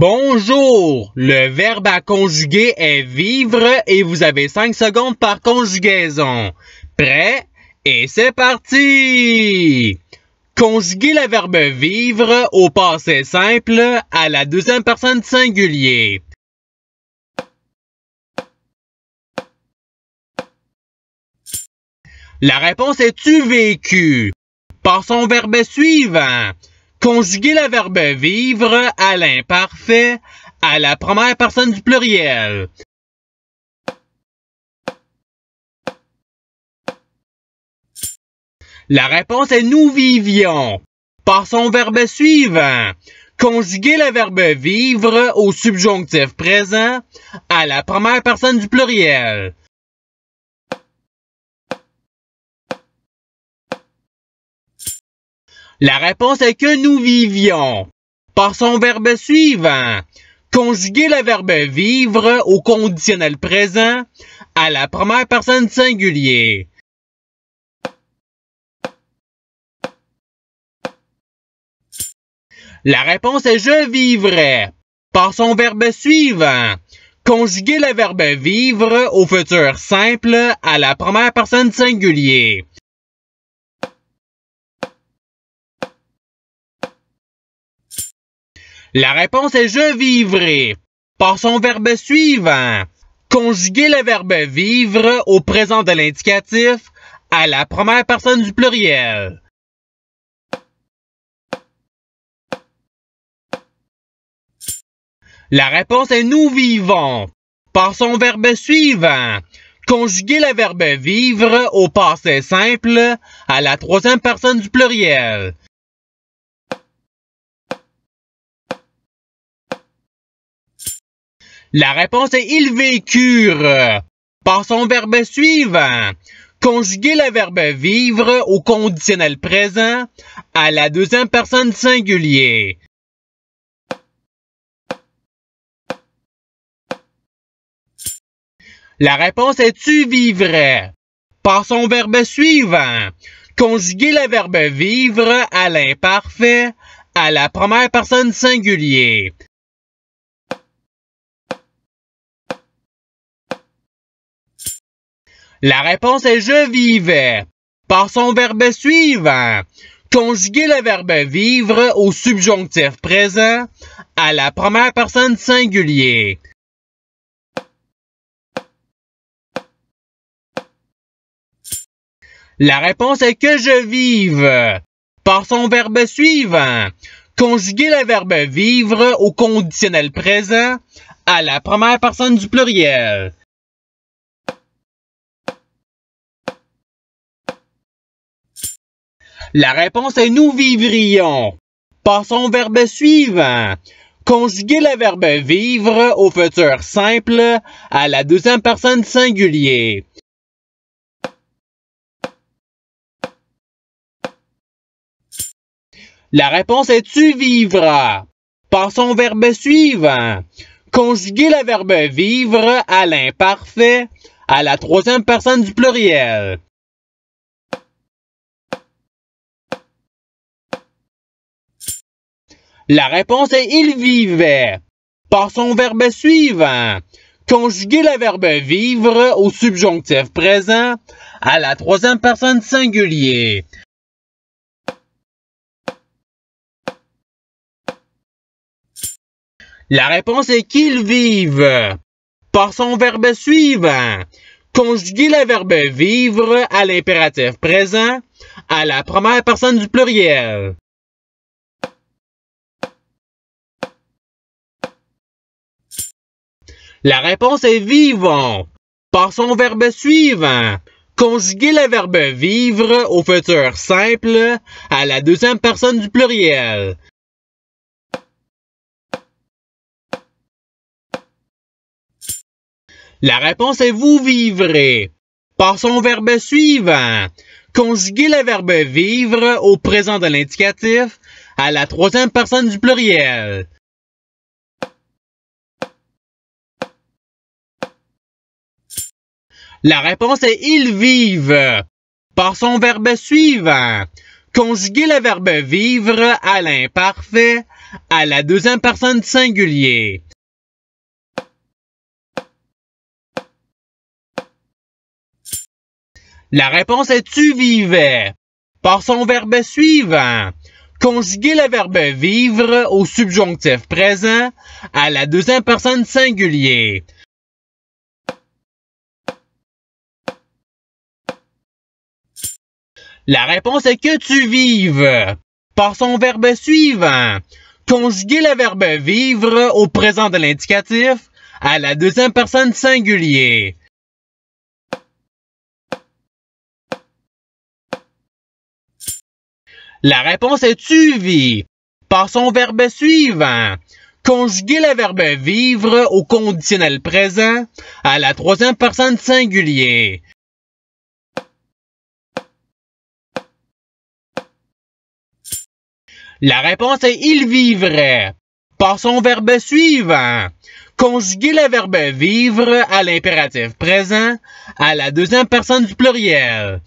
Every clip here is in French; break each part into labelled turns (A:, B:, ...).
A: Bonjour! Le verbe à conjuguer est vivre et vous avez 5 secondes par conjugaison. Prêt? Et c'est parti! Conjuguez le verbe vivre au passé simple à la deuxième personne singulier. La réponse est tu vécu. Passons au verbe suivant. Conjuguer le verbe vivre à l'imparfait à la première personne du pluriel.
B: La réponse est nous
A: vivions. Passons au verbe suivant. Conjuguer le verbe vivre au subjonctif présent à la première personne du pluriel. La réponse est que nous vivions. Par son verbe suivant. Conjuguer le verbe vivre au conditionnel présent à la première personne singulier. La réponse est je vivrai. Par son verbe suivant. Conjuguer le verbe vivre au futur simple à la première personne singulier.
B: La réponse est je
A: vivrai. Par son verbe suivant. Conjuguer le verbe vivre au présent de l'indicatif à la première personne du pluriel. La réponse est nous vivons. Par son verbe suivant. Conjuguer le verbe vivre au passé simple à la troisième personne du
B: pluriel.
A: La réponse est il vécure. Par son verbe suivant. Conjuguer le verbe vivre au conditionnel présent à la deuxième personne singulier.
B: La réponse est
A: tu vivrais. Par son verbe suivant. Conjuguer le verbe vivre à l'imparfait à la première personne singulier. La réponse est je vivais. par son verbe suivant. Conjuguez le verbe vivre au subjonctif présent à la première personne singulier. La réponse est que je vive. par son verbe suivant. Conjuguez le verbe vivre au conditionnel présent à la première personne du pluriel. La réponse est nous vivrions. Passons au verbe suivant. Conjuguer le verbe vivre au futur simple à la deuxième personne singulier. La réponse est tu vivras. Passons au verbe suivant. Conjuguer le verbe vivre à l'imparfait à la troisième personne du pluriel. La réponse est ils vivait. par son verbe suivant. Conjuguez le verbe vivre au subjonctif présent à la troisième personne singulier. La réponse est qu'il vivent. par son verbe suivant. Conjuguez le verbe vivre à l'impératif présent à la première personne du
B: pluriel.
A: La réponse est vivons. Passons au verbe suivant. Conjuguez le verbe vivre au futur simple à la deuxième personne du pluriel. La réponse est vous vivrez. Passons au verbe suivant. Conjuguez le verbe vivre au présent de l'indicatif à la troisième personne du pluriel. La réponse est ils vivent. par son verbe suivant. Conjuguez le verbe vivre à l'imparfait, à la deuxième personne singulier. La réponse est tu vivais. par son verbe suivant. Conjuguez le verbe vivre au subjonctif présent à la deuxième personne singulier. La réponse est que tu vives. par son verbe suivant. Conjuguer le verbe vivre au présent de l'indicatif à la deuxième personne singulier. La réponse est tu vis. par son verbe suivant. Conjuguer le verbe vivre au conditionnel présent à la troisième personne singulier. La réponse est il vivrait. Par son verbe suivant. Conjuguez le verbe vivre à l'impératif présent à la deuxième personne du pluriel.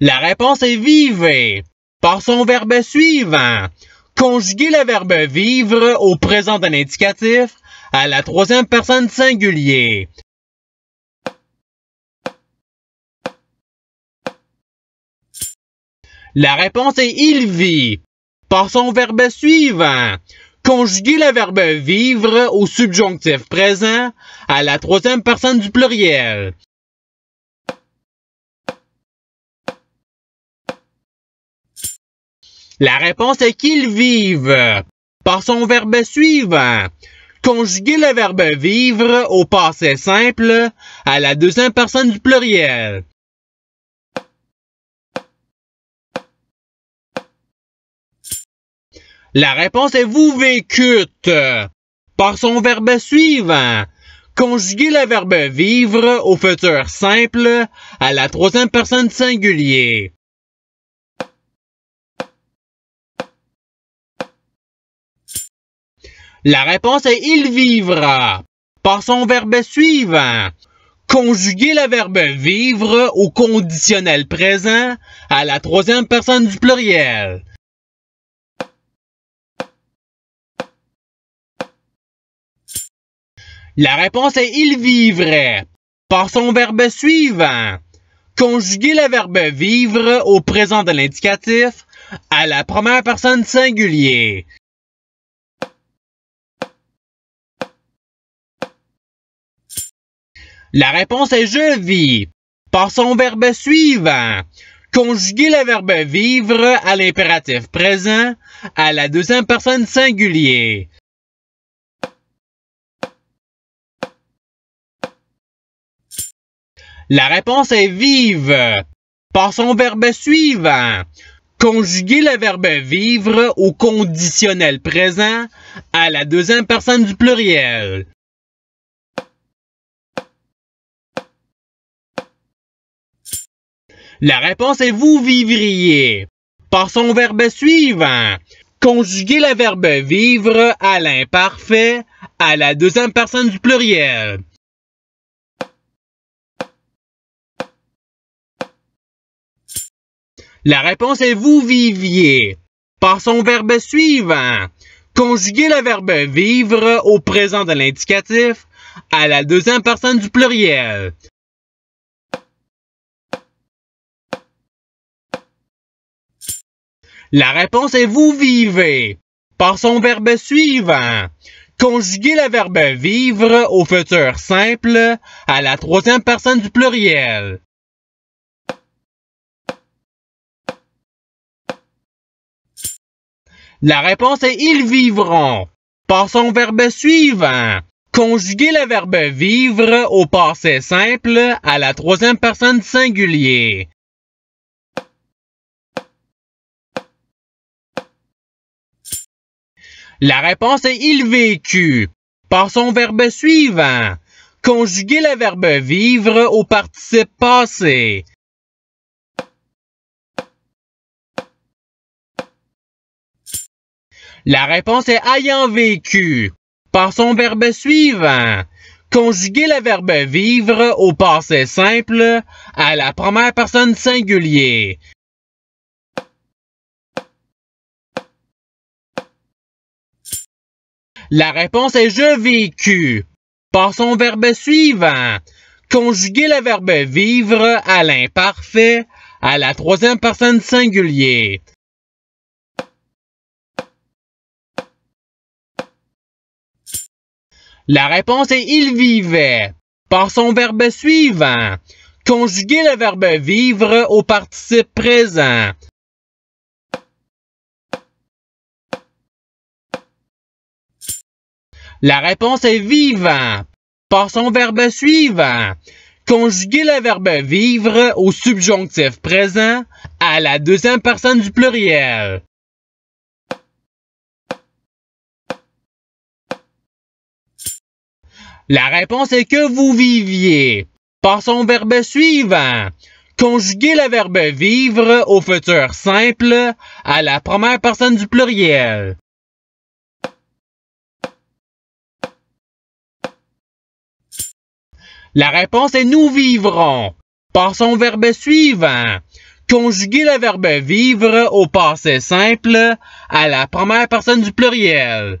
A: La réponse est vivez. Par son verbe suivant. Conjuguez le verbe vivre au présent d'un indicatif à la troisième personne singulier.
B: La réponse
A: est il vit. Par son verbe suivant. Conjuguez le verbe vivre au subjonctif présent à la troisième personne du pluriel. La réponse est qu'ils vivent. Par son verbe suivant. Conjuguez le verbe vivre au passé simple à la deuxième personne du pluriel. La réponse est vous vécute. Par son verbe suivant. Conjuguez le verbe vivre au futur simple à la troisième personne singulier. La réponse est il vivra. Par son verbe suivant. Conjuguez le verbe vivre au conditionnel présent à la troisième personne du
B: pluriel.
A: La réponse est il vivrait. par son verbe suivant. Conjuguez le verbe vivre au présent de l'indicatif à la première personne singulier. La réponse est je vis. par son verbe suivant. Conjuguez le verbe vivre à l'impératif présent à la deuxième personne singulier. La réponse est vive. Passons au verbe suivant. Conjuguez le verbe vivre au conditionnel présent à la deuxième personne du pluriel. La réponse est vous vivriez. Passons au verbe suivant. Conjuguez le verbe vivre à l'imparfait à la deuxième personne du pluriel.
B: La réponse est vous
A: viviez. par son verbe suivant. Conjuguez le verbe vivre au présent de l'indicatif à la deuxième personne du pluriel. La réponse est vous vivez. par son verbe suivant. Conjuguez le verbe vivre au futur simple à la troisième personne du
B: pluriel.
A: La réponse est ils vivront. Par au verbe suivant. Conjuguez le verbe vivre au passé simple à la troisième personne singulier. La réponse est ils vécu. Passons au verbe suivant. Conjuguez le verbe vivre au participe passé. La réponse est ayant vécu. Par son verbe suivant. Conjuguez le verbe vivre au passé simple à la première personne singulier.
B: La réponse
A: est je vécu. Par son verbe suivant. Conjuguez le verbe vivre à l'imparfait à la troisième personne singulier. La réponse est il vivait. Par son verbe suivant. Conjuguez le verbe vivre au participe présent. La réponse est vivant. Par son verbe suivant. Conjuguez le verbe vivre au subjonctif présent à la deuxième personne du
B: pluriel.
A: La réponse est que vous viviez. Passons au verbe suivant. Conjuguez le verbe vivre au futur simple à la première personne du pluriel. La réponse est nous vivrons. Passons au verbe suivant. Conjuguez le verbe vivre au passé simple à la première personne du pluriel.